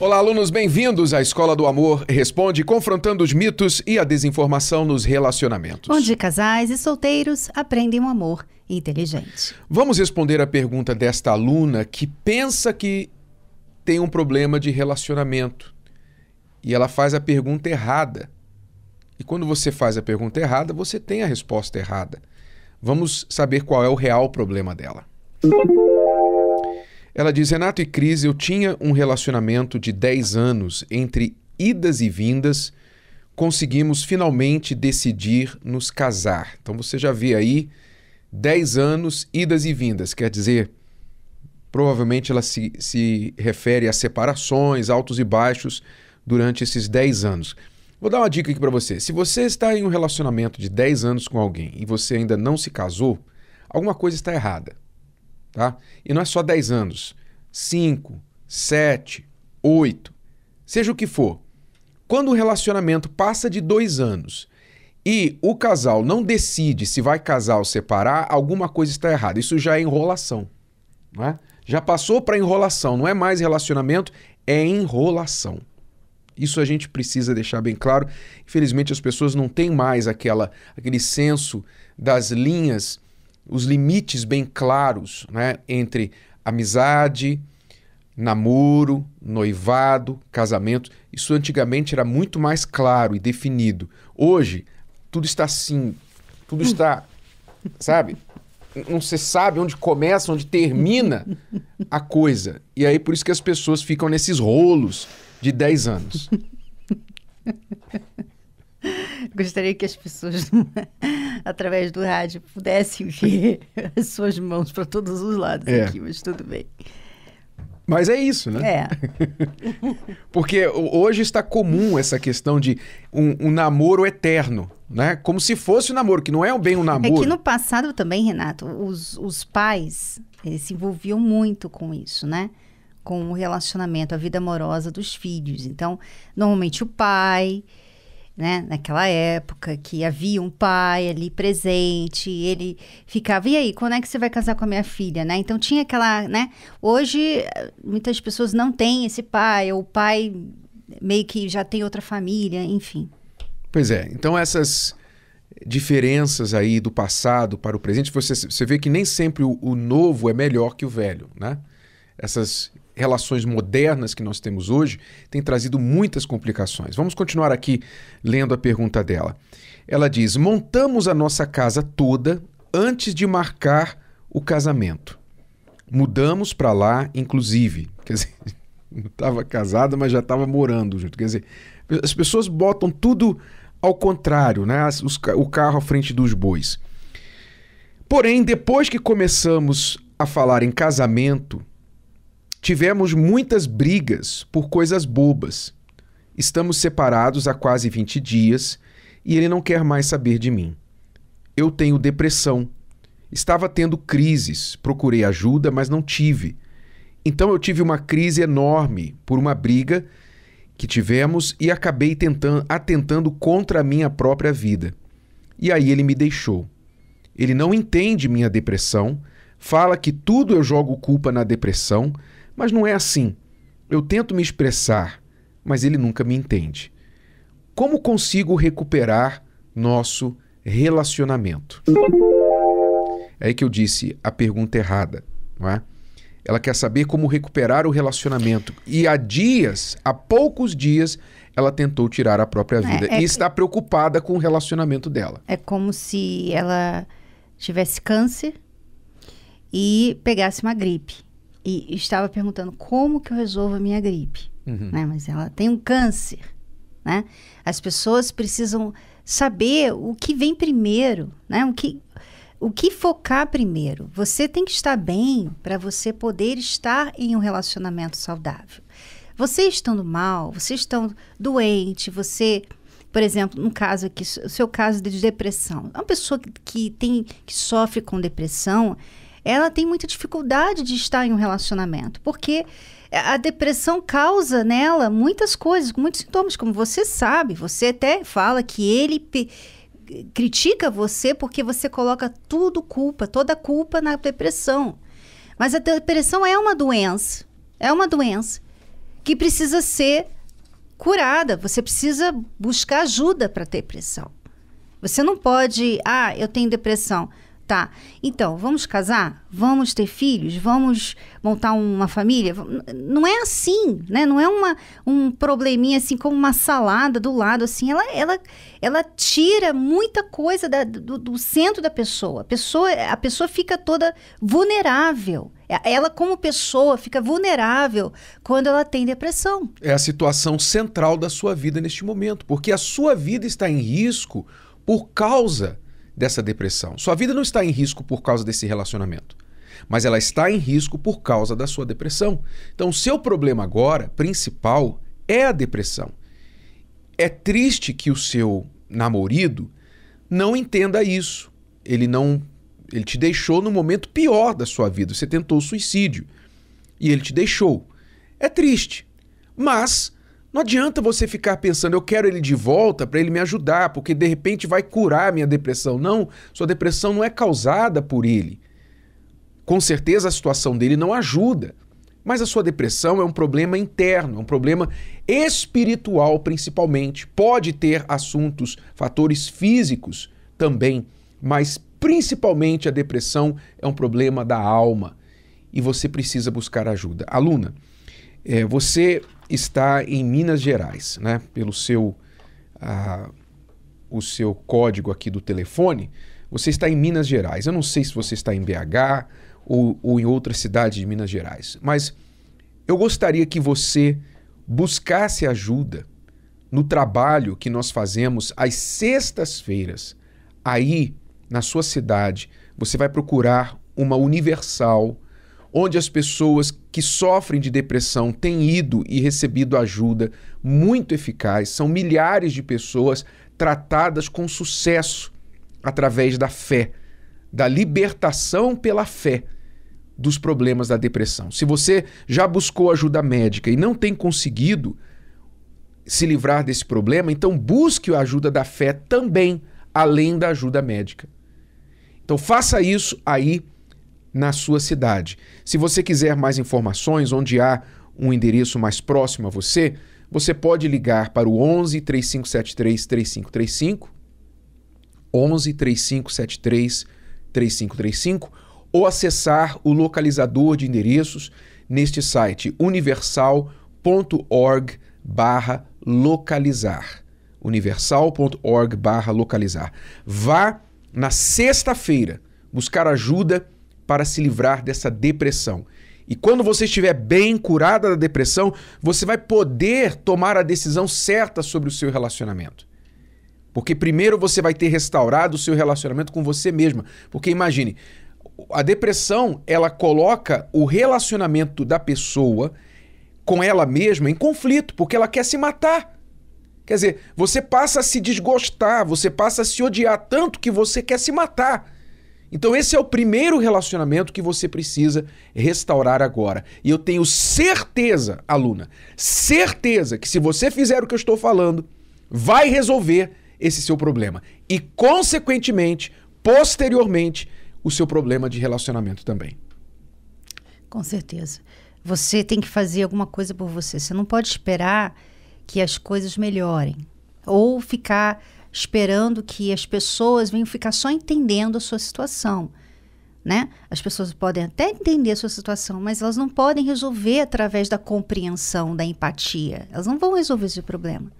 Olá, alunos, bem-vindos à Escola do Amor Responde, confrontando os mitos e a desinformação nos relacionamentos. Onde casais e solteiros aprendem o um amor inteligente. Vamos responder a pergunta desta aluna que pensa que tem um problema de relacionamento. E ela faz a pergunta errada. E quando você faz a pergunta errada, você tem a resposta errada. Vamos saber qual é o real problema dela. Ela diz: Renato e Cris, eu tinha um relacionamento de 10 anos entre idas e vindas. Conseguimos finalmente decidir nos casar. Então você já vê aí 10 anos, idas e vindas. Quer dizer, provavelmente ela se, se refere a separações, altos e baixos durante esses 10 anos. Vou dar uma dica aqui para você. Se você está em um relacionamento de 10 anos com alguém e você ainda não se casou, alguma coisa está errada. Tá? E não é só 10 anos. 5, 7, 8, seja o que for. Quando o relacionamento passa de dois anos e o casal não decide se vai casar ou separar, alguma coisa está errada. Isso já é enrolação. Não é? Já passou para enrolação, não é mais relacionamento, é enrolação. Isso a gente precisa deixar bem claro. Infelizmente, as pessoas não têm mais aquela, aquele senso das linhas os limites bem claros né, entre amizade, namoro, noivado, casamento. Isso antigamente era muito mais claro e definido. Hoje, tudo está assim, tudo está, sabe? Não se sabe onde começa, onde termina a coisa. E aí por isso que as pessoas ficam nesses rolos de 10 anos. Gostaria que as pessoas né, através do rádio, pudesse ver as suas mãos para todos os lados é. aqui, mas tudo bem. Mas é isso, né? É. Porque hoje está comum essa questão de um, um, namoro eterno, né? Como se fosse um namoro, que não é bem um namoro. É que no passado também, Renato, os, os pais se envolviam muito com isso, né? Com o relacionamento, a vida amorosa dos filhos. Então, normalmente o pai né? Naquela época que havia um pai ali presente, ele ficava, e aí, quando é que você vai casar com a minha filha, né? Então tinha aquela, né? Hoje muitas pessoas não têm esse pai, ou o pai meio que já tem outra família, enfim. Pois é, então essas diferenças aí do passado para o presente, você, você vê que nem sempre o, o novo é melhor que o velho, né? Essas relações modernas que nós temos hoje têm trazido muitas complicações. Vamos continuar aqui lendo a pergunta dela. Ela diz: Montamos a nossa casa toda antes de marcar o casamento. Mudamos para lá, inclusive. Quer dizer, não estava casada, mas já estava morando junto. Quer dizer, as pessoas botam tudo ao contrário, né? Os, o carro à frente dos bois. Porém, depois que começamos a falar em casamento, Tivemos muitas brigas por coisas bobas. Estamos separados há quase 20 dias e ele não quer mais saber de mim. Eu tenho depressão. Estava tendo crises, procurei ajuda, mas não tive. Então eu tive uma crise enorme por uma briga que tivemos e acabei tentando, atentando contra a minha própria vida. E aí ele me deixou. Ele não entende minha depressão, fala que tudo eu jogo culpa na depressão, mas não é assim. Eu tento me expressar, mas ele nunca me entende. Como consigo recuperar nosso relacionamento? É aí que eu disse a pergunta errada, não é? Ela quer saber como recuperar o relacionamento. E há dias, há poucos dias, ela tentou tirar a própria é, vida. É, é, e está preocupada com o relacionamento dela. É como se ela tivesse câncer e pegasse uma gripe e estava perguntando como que eu resolvo a minha gripe, uhum. né? Mas ela tem um câncer, né? As pessoas precisam saber o que vem primeiro, né? O que o que focar primeiro? Você tem que estar bem para você poder estar em um relacionamento saudável. Você estando mal, você estando doente, você, por exemplo, no caso aqui, o seu caso de depressão. É uma pessoa que, que tem que sofre com depressão, ela tem muita dificuldade de estar em um relacionamento, porque a depressão causa nela muitas coisas, muitos sintomas, como você sabe. Você até fala que ele critica você porque você coloca tudo culpa, toda culpa na depressão. Mas a depressão é uma doença, é uma doença que precisa ser curada. Você precisa buscar ajuda para depressão. Você não pode, ah, eu tenho depressão. Tá. Então, vamos casar? Vamos ter filhos? Vamos montar uma família? Não é assim, né? Não é uma, um probleminha assim como uma salada do lado, assim. Ela, ela, ela tira muita coisa da, do, do, centro da pessoa. A, pessoa. a pessoa fica toda vulnerável. É, ela, como pessoa, fica vulnerável quando ela tem depressão. É a situação central da sua vida neste momento, porque a sua vida está em risco por causa dessa depressão. Sua vida não está em risco por causa desse relacionamento, mas ela está em risco por causa da sua depressão. Então, seu problema agora, principal, é a depressão. É triste que o seu namorado não entenda isso. Ele não ele te deixou no momento pior da sua vida. Você tentou suicídio e ele te deixou. É triste, mas não adianta você ficar pensando, eu quero ele de volta para ele me ajudar, porque de repente vai curar a minha depressão. Não, sua depressão não é causada por ele. Com certeza a situação dele não ajuda. Mas a sua depressão é um problema interno, é um problema espiritual principalmente. Pode ter assuntos, fatores físicos também, mas principalmente a depressão é um problema da alma e você precisa buscar ajuda. Aluna, é, você está em Minas Gerais, né? Pelo seu uh, o seu código aqui do telefone, você está em Minas Gerais. Eu não sei se você está em BH ou, ou em outra cidade de Minas Gerais, mas eu gostaria que você buscasse ajuda no trabalho que nós fazemos às sextas-feiras. Aí, na sua cidade, você vai procurar uma universal onde as pessoas que sofrem de depressão têm ido e recebido ajuda muito eficaz. São milhares de pessoas tratadas com sucesso através da fé, da libertação pela fé dos problemas da depressão. Se você já buscou ajuda médica e não tem conseguido se livrar desse problema, então busque a ajuda da fé também, além da ajuda médica. Então faça isso aí na sua cidade. Se você quiser mais informações, onde há um endereço mais próximo a você, você pode ligar para o 11 3573 3535, 11 3573 3535, ou acessar o localizador de endereços neste site universal.org barra localizar. universal.org barra localizar. Vá na sexta-feira buscar ajuda para se livrar dessa depressão. E quando você estiver bem curada da depressão, você vai poder tomar a decisão certa sobre o seu relacionamento. Porque primeiro você vai ter restaurado o seu relacionamento com você mesma. Porque imagine, a depressão, ela coloca o relacionamento da pessoa com ela mesma em conflito, porque ela quer se matar. Quer dizer, você passa a se desgostar, você passa a se odiar tanto que você quer se matar. Então, esse é o primeiro relacionamento que você precisa restaurar agora. E eu tenho certeza, aluna, certeza que se você fizer o que eu estou falando, vai resolver esse seu problema. E, consequentemente, posteriormente, o seu problema de relacionamento também. Com certeza. Você tem que fazer alguma coisa por você. Você não pode esperar que as coisas melhorem ou ficar esperando que as pessoas venham ficar só entendendo a sua situação. Né? As pessoas podem até entender a sua situação, mas elas não podem resolver através da compreensão, da empatia. Elas não vão resolver esse problema.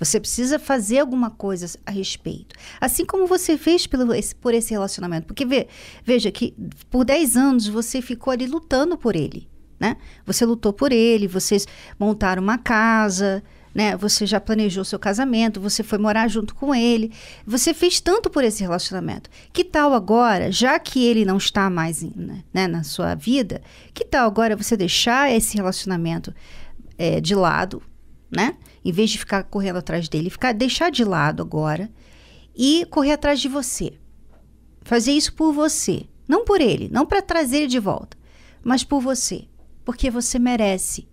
Você precisa fazer alguma coisa a respeito. Assim como você fez pelo, esse, por esse relacionamento. Porque vê, veja que por 10 anos você ficou ali lutando por ele. Né? Você lutou por ele, vocês montaram uma casa, né? Você já planejou seu casamento, você foi morar junto com ele, você fez tanto por esse relacionamento. Que tal agora, já que ele não está mais né, né, na sua vida, que tal agora você deixar esse relacionamento é, de lado, né? Em vez de ficar correndo atrás dele, ficar deixar de lado agora e correr atrás de você. Fazer isso por você, não por ele, não para trazer ele de volta, mas por você, porque você merece.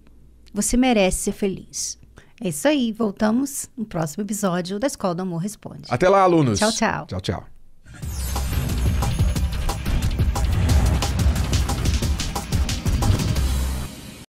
Você merece ser feliz. É isso aí. Voltamos no próximo episódio da Escola do Amor Responde. Até lá, alunos. Tchau, tchau. Tchau, tchau.